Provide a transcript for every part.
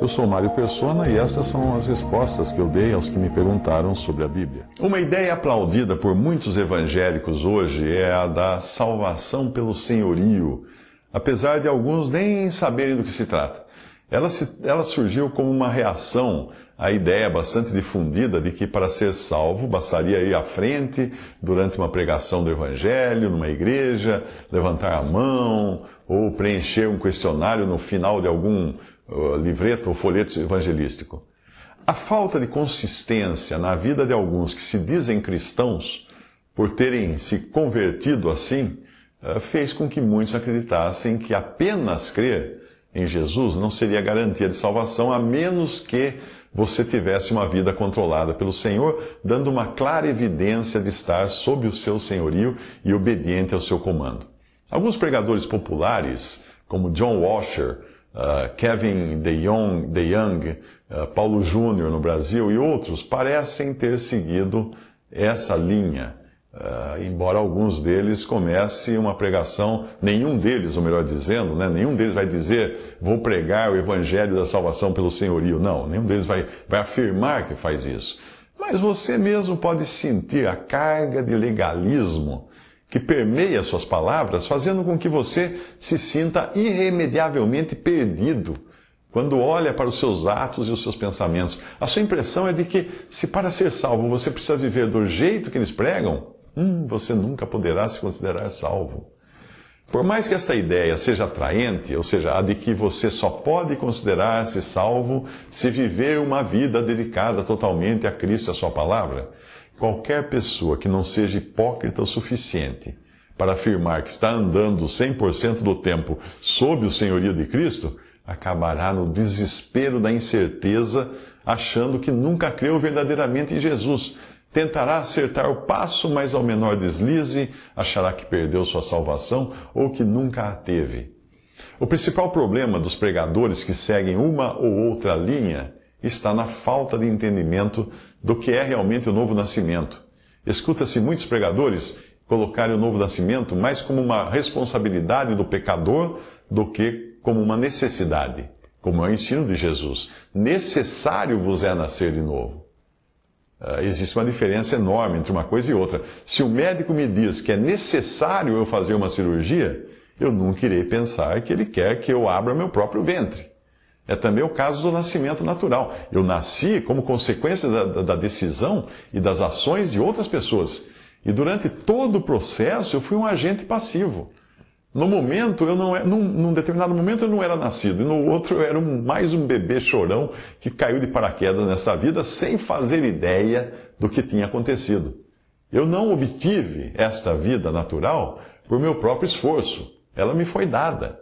Eu sou Mário Persona e essas são as respostas que eu dei aos que me perguntaram sobre a Bíblia. Uma ideia aplaudida por muitos evangélicos hoje é a da salvação pelo senhorio, apesar de alguns nem saberem do que se trata. Ela, se, ela surgiu como uma reação à ideia bastante difundida de que para ser salvo bastaria ir à frente durante uma pregação do Evangelho, numa igreja, levantar a mão ou preencher um questionário no final de algum uh, livreto ou folheto evangelístico. A falta de consistência na vida de alguns que se dizem cristãos, por terem se convertido assim, uh, fez com que muitos acreditassem que apenas crer em Jesus não seria garantia de salvação a menos que você tivesse uma vida controlada pelo Senhor, dando uma clara evidência de estar sob o seu senhorio e obediente ao seu comando. Alguns pregadores populares, como John Washer, uh, Kevin DeYoung, DeYoung uh, Paulo Júnior no Brasil e outros, parecem ter seguido essa linha Uh, embora alguns deles comece uma pregação, nenhum deles, ou melhor dizendo, né, nenhum deles vai dizer, vou pregar o evangelho da salvação pelo senhorio. Não, nenhum deles vai, vai afirmar que faz isso. Mas você mesmo pode sentir a carga de legalismo que permeia suas palavras, fazendo com que você se sinta irremediavelmente perdido quando olha para os seus atos e os seus pensamentos. A sua impressão é de que, se para ser salvo você precisa viver do jeito que eles pregam, hum, você nunca poderá se considerar salvo. Por mais que esta ideia seja atraente, ou seja, a de que você só pode considerar-se salvo se viver uma vida dedicada totalmente a Cristo e a Sua palavra, qualquer pessoa que não seja hipócrita o suficiente para afirmar que está andando 100% do tempo sob o senhorio de Cristo, acabará no desespero da incerteza, achando que nunca creu verdadeiramente em Jesus, Tentará acertar o passo, mas ao menor deslize achará que perdeu sua salvação ou que nunca a teve. O principal problema dos pregadores que seguem uma ou outra linha está na falta de entendimento do que é realmente o novo nascimento. Escuta-se muitos pregadores colocarem o novo nascimento mais como uma responsabilidade do pecador do que como uma necessidade, como é o ensino de Jesus. Necessário vos é nascer de novo. Uh, existe uma diferença enorme entre uma coisa e outra. Se o médico me diz que é necessário eu fazer uma cirurgia, eu nunca irei pensar que ele quer que eu abra meu próprio ventre. É também o caso do nascimento natural. Eu nasci como consequência da, da decisão e das ações de outras pessoas. E durante todo o processo eu fui um agente passivo. No momento, eu não era, é, num, num, determinado momento eu não era nascido, e no outro eu era um, mais um bebê chorão que caiu de paraquedas nessa vida sem fazer ideia do que tinha acontecido. Eu não obtive esta vida natural por meu próprio esforço, ela me foi dada.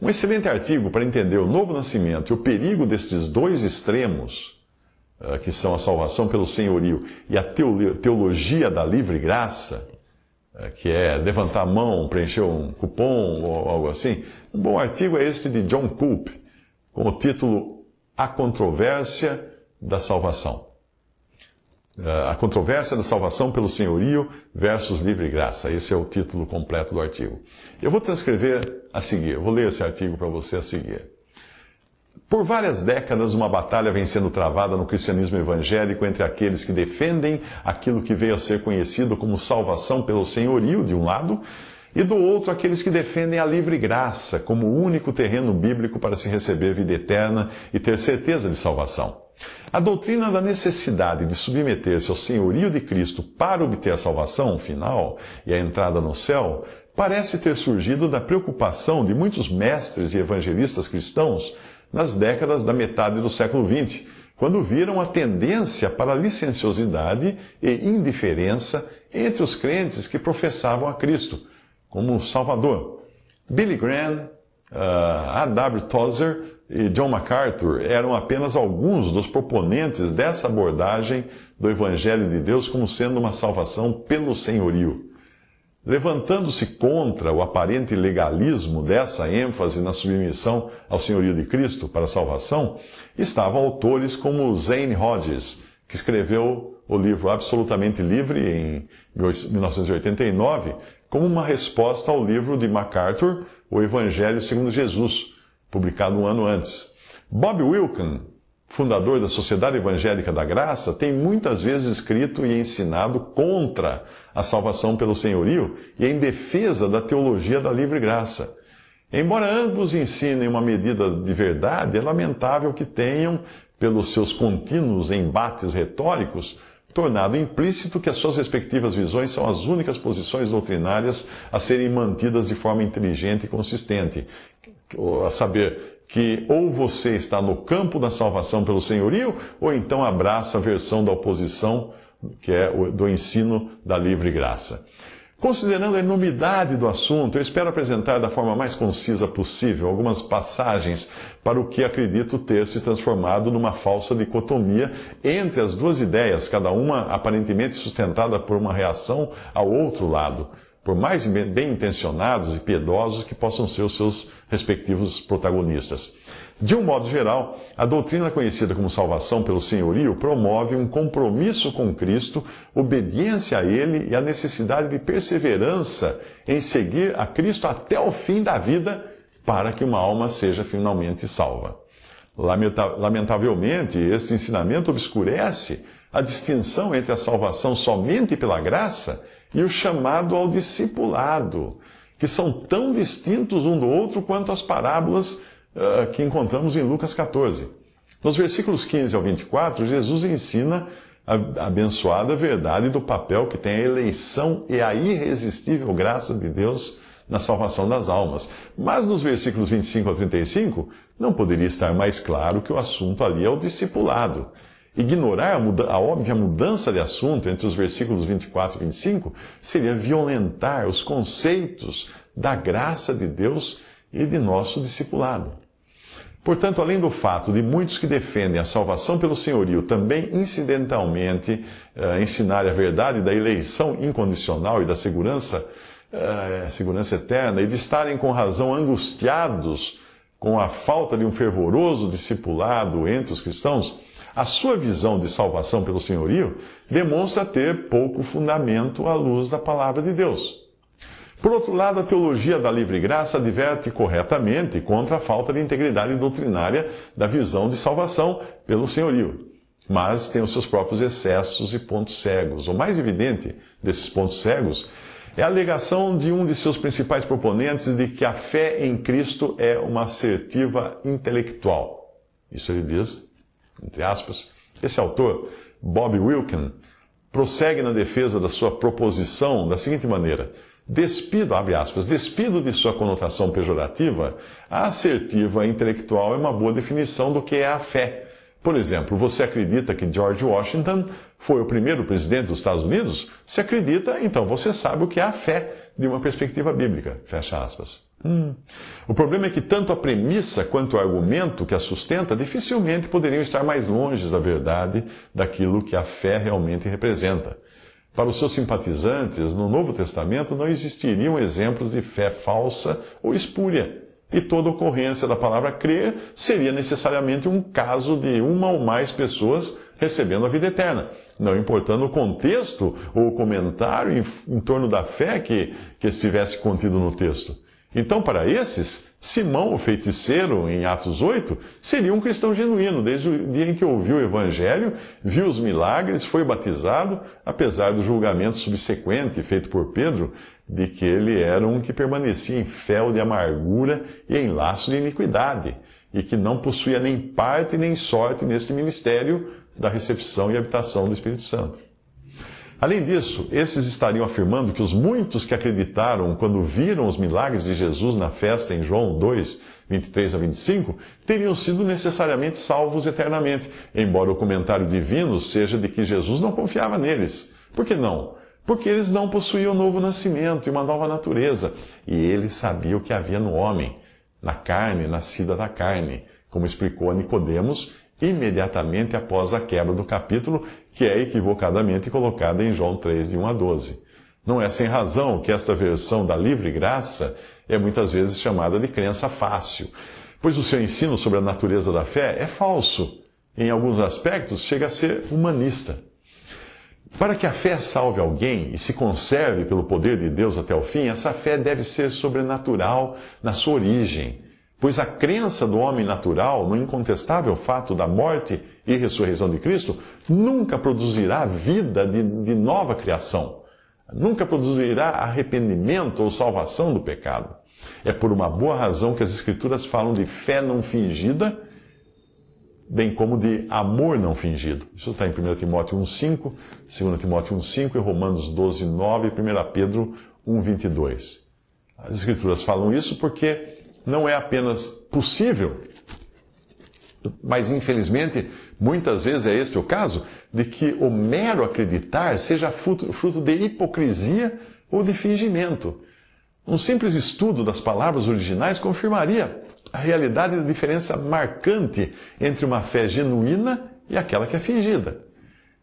Um excelente artigo para entender o novo nascimento e o perigo destes dois extremos, eh, que são a salvação pelo senhorio e a teologia da livre graça, é, que é levantar a mão, preencher um cupom ou algo assim. Um bom artigo é este de John Coop, com o título A Controvérsia da Salvação. É, a Controvérsia da Salvação pelo Senhorio versus Livre Graça. Esse é o título completo do artigo. Eu vou transcrever a seguir, vou ler esse artigo para você a seguir. Por várias décadas, uma batalha vem sendo travada no cristianismo evangélico entre aqueles que defendem aquilo que veio a ser conhecido como salvação pelo senhorio, de um lado, e do outro, aqueles que defendem a livre graça como o único terreno bíblico para se receber vida eterna e ter certeza de salvação. A doutrina da necessidade de submeter-se ao senhorio de Cristo para obter a salvação final e a entrada no céu parece ter surgido da preocupação de muitos mestres e evangelistas cristãos nas décadas da metade do século XX, quando viram a tendência para licenciosidade e indiferença entre os crentes que professavam a Cristo como um Salvador. Billy Graham, uh, ah, A.W. Tozer e John MacArthur eram apenas alguns dos proponentes dessa abordagem do Evangelho de Deus como sendo uma salvação pelo senhorio. Levantando-se contra o aparente legalismo dessa ênfase na submissão ao senhorio de Cristo para a salvação, estavam autores como Zane Hodges, que escreveu o livro Absolutamente Livre em 1989, como uma resposta ao livro de MacArthur, O Evangelho segundo Jesus, publicado um ano antes. Bob Wilkin, fundador da Sociedade Evangélica da Graça, tem muitas vezes escrito e ensinado contra a salvação pelo senhorio e em defesa da teologia da livre graça. Embora ambos ensinem uma medida de verdade, é lamentável que tenham, pelos seus contínuos embates retóricos, tornado implícito que as suas respectivas visões são as únicas posições doutrinárias a serem mantidas de forma inteligente e consistente. A saber, que ou você está no campo da salvação pelo senhorio, ou então abraça a versão da oposição, que é do ensino da livre graça. Considerando a enormidade do assunto, eu espero apresentar da forma mais concisa possível algumas passagens para o que acredito ter se transformado numa falsa dicotomia entre as duas ideias, cada uma aparentemente sustentada por uma reação ao outro lado por mais bem intencionados e piedosos que possam ser os seus respectivos protagonistas. De um modo geral, a doutrina conhecida como salvação pelo senhorio promove um compromisso com Cristo, obediência a Ele e a necessidade de perseverança em seguir a Cristo até o fim da vida para que uma alma seja finalmente salva. Lamentavelmente, este ensinamento obscurece a distinção entre a salvação somente pela graça e o chamado ao discipulado, que são tão distintos um do outro quanto as parábolas uh, que encontramos em Lucas 14. Nos versículos 15 ao 24, Jesus ensina a abençoada verdade do papel que tem a eleição e a irresistível graça de Deus na salvação das almas. Mas nos versículos 25 a 35, não poderia estar mais claro que o assunto ali é o discipulado. Ignorar a, muda, a óbvia mudança de assunto entre os versículos 24 e 25 seria violentar os conceitos da graça de Deus e de nosso discipulado. Portanto, além do fato de muitos que defendem a salvação pelo senhorio também incidentalmente uh, ensinar a verdade da eleição incondicional e da segurança, uh, segurança eterna, e de estarem com razão angustiados com a falta de um fervoroso discipulado entre os cristãos, a sua visão de salvação pelo senhorio demonstra ter pouco fundamento à luz da palavra de Deus. Por outro lado, a teologia da livre graça adverte corretamente contra a falta de integridade doutrinária da visão de salvação pelo senhorio, mas tem os seus próprios excessos e pontos cegos. O mais evidente desses pontos cegos é a alegação de um de seus principais proponentes de que a fé em Cristo é uma assertiva intelectual. Isso ele diz entre aspas, esse autor, Bob Wilkin, prossegue na defesa da sua proposição da seguinte maneira: despido, abre aspas, despido de sua conotação pejorativa, a assertiva intelectual é uma boa definição do que é a fé. Por exemplo, você acredita que George Washington foi o primeiro presidente dos Estados Unidos? Se acredita, então você sabe o que é a fé de uma perspectiva bíblica. Fecha aspas. Hum. O problema é que tanto a premissa quanto o argumento que a sustenta dificilmente poderiam estar mais longe da verdade daquilo que a fé realmente representa. Para os seus simpatizantes, no Novo Testamento não existiriam exemplos de fé falsa ou espúria, e toda ocorrência da palavra crer seria necessariamente um caso de uma ou mais pessoas recebendo a vida eterna, não importando o contexto ou o comentário em, em torno da fé que, que estivesse contido no texto. Então, para esses, Simão, o feiticeiro, em Atos 8, seria um cristão genuíno, desde o dia em que ouviu o Evangelho, viu os milagres, foi batizado, apesar do julgamento subsequente feito por Pedro, de que ele era um que permanecia em fel de amargura e em laço de iniquidade, e que não possuía nem parte nem sorte neste ministério da recepção e habitação do Espírito Santo. Além disso, esses estariam afirmando que os muitos que acreditaram quando viram os milagres de Jesus na festa em João 2, 23 a 25, teriam sido necessariamente salvos eternamente, embora o comentário divino seja de que Jesus não confiava neles. Por que não? Porque eles não possuíam um novo nascimento e uma nova natureza, e ele sabia o que havia no homem, na carne, nascida da carne, como explicou a Nicodemos imediatamente após a quebra do capítulo que é equivocadamente colocada em João 3, de 1 a 12. Não é sem razão que esta versão da livre graça é muitas vezes chamada de crença fácil, pois o seu ensino sobre a natureza da fé é falso. Em alguns aspectos, chega a ser humanista. Para que a fé salve alguém e se conserve pelo poder de Deus até o fim, essa fé deve ser sobrenatural na sua origem Pois a crença do homem natural no incontestável fato da morte e ressurreição de Cristo nunca produzirá vida de, de nova criação, nunca produzirá arrependimento ou salvação do pecado. É por uma boa razão que as Escrituras falam de fé não fingida, bem como de amor não fingido. Isso está em 1 Timóteo 1,5, 2 Timóteo 1,5 e Romanos 12:9 e 1 Pedro 1,22. As Escrituras falam isso porque não é apenas possível, mas infelizmente muitas vezes é este o caso, de que o mero acreditar seja fruto, de hipocrisia ou de fingimento. Um simples estudo das palavras originais confirmaria a realidade da diferença marcante entre uma fé genuína e aquela que é fingida.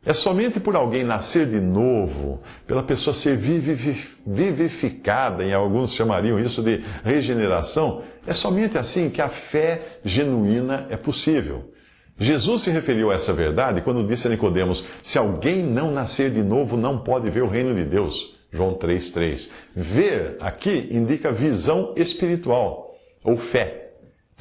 É somente por alguém nascer de novo, pela pessoa ser vivificada, e alguns chamariam isso de regeneração, é somente assim que a fé genuína é possível. Jesus se referiu a essa verdade quando disse a Nicodemos: "Se alguém não nascer de novo, não pode ver o reino de Deus." João 3:3. Ver aqui indica visão espiritual ou fé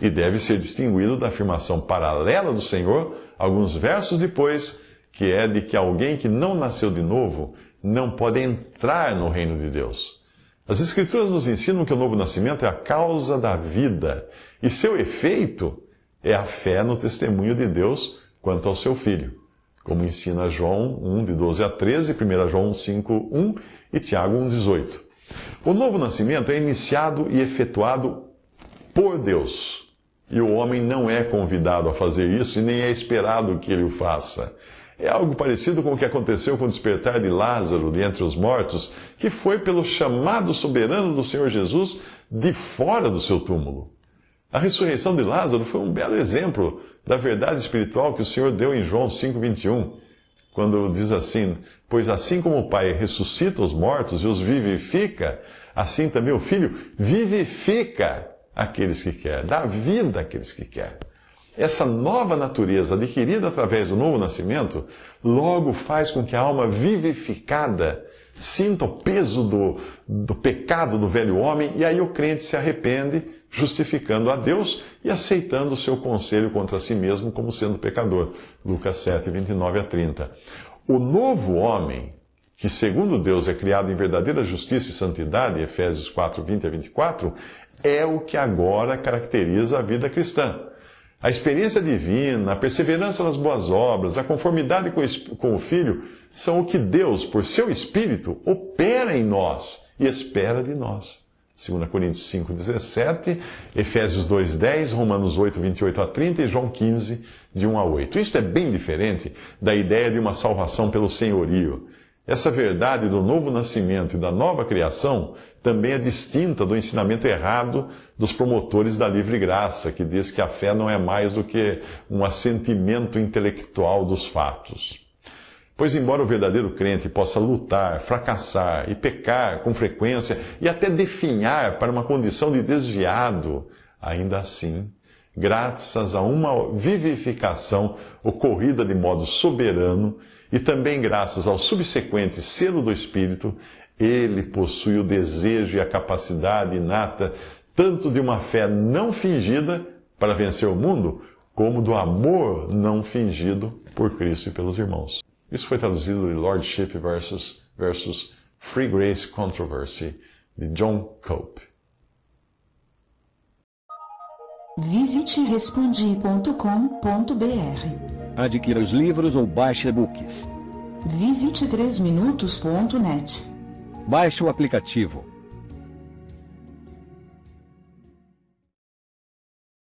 e deve ser distinguido da afirmação paralela do Senhor alguns versos depois que é de que alguém que não nasceu de novo não pode entrar no reino de Deus. As Escrituras nos ensinam que o novo nascimento é a causa da vida e seu efeito é a fé no testemunho de Deus quanto ao seu filho, como ensina João 1, de 12 a 13, 1 João 5, 1 e Tiago 1, 18. O novo nascimento é iniciado e efetuado por Deus. E o homem não é convidado a fazer isso e nem é esperado que ele o faça. É algo parecido com o que aconteceu com o despertar de Lázaro de entre os mortos, que foi pelo chamado soberano do Senhor Jesus de fora do seu túmulo. A ressurreição de Lázaro foi um belo exemplo da verdade espiritual que o Senhor deu em João 5,21, quando diz assim: Pois assim como o Pai ressuscita os mortos e os vivifica, assim também o Filho vivifica aqueles que quer, dá vida àqueles que quer. Essa nova natureza adquirida através do novo nascimento logo faz com que a alma vivificada sinta o peso do, do pecado do velho homem e aí o crente se arrepende, justificando a Deus e aceitando o seu conselho contra si mesmo como sendo pecador. Lucas 7, 29 a 30. O novo homem, que segundo Deus é criado em verdadeira justiça e santidade, Efésios 4, 20 a 24, é o que agora caracteriza a vida cristã. A experiência divina, a perseverança nas boas obras, a conformidade com o Filho são o que Deus, por seu Espírito, opera em nós e espera de nós. 2 Coríntios 5,17, Efésios 2,10, Romanos 8, 28 a 30 e João 15, de 1 a 8. Isto é bem diferente da ideia de uma salvação pelo senhorio. Essa verdade do novo nascimento e da nova criação também é distinta do ensinamento errado dos promotores da livre graça, que diz que a fé não é mais do que um assentimento intelectual dos fatos. Pois, embora o verdadeiro crente possa lutar, fracassar e pecar com frequência e até definhar para uma condição de desviado, ainda assim, graças a uma vivificação ocorrida de modo soberano, e também, graças ao subsequente selo do Espírito, ele possui o desejo e a capacidade inata tanto de uma fé não fingida para vencer o mundo, como do amor não fingido por Cristo e pelos irmãos. Isso foi traduzido de Lordship versus, versus Free Grace Controversy, de John Cope. Visite respondi.com.br. Adquira os livros ou baixe e-books. Visite 3minutos.net. Baixe o aplicativo.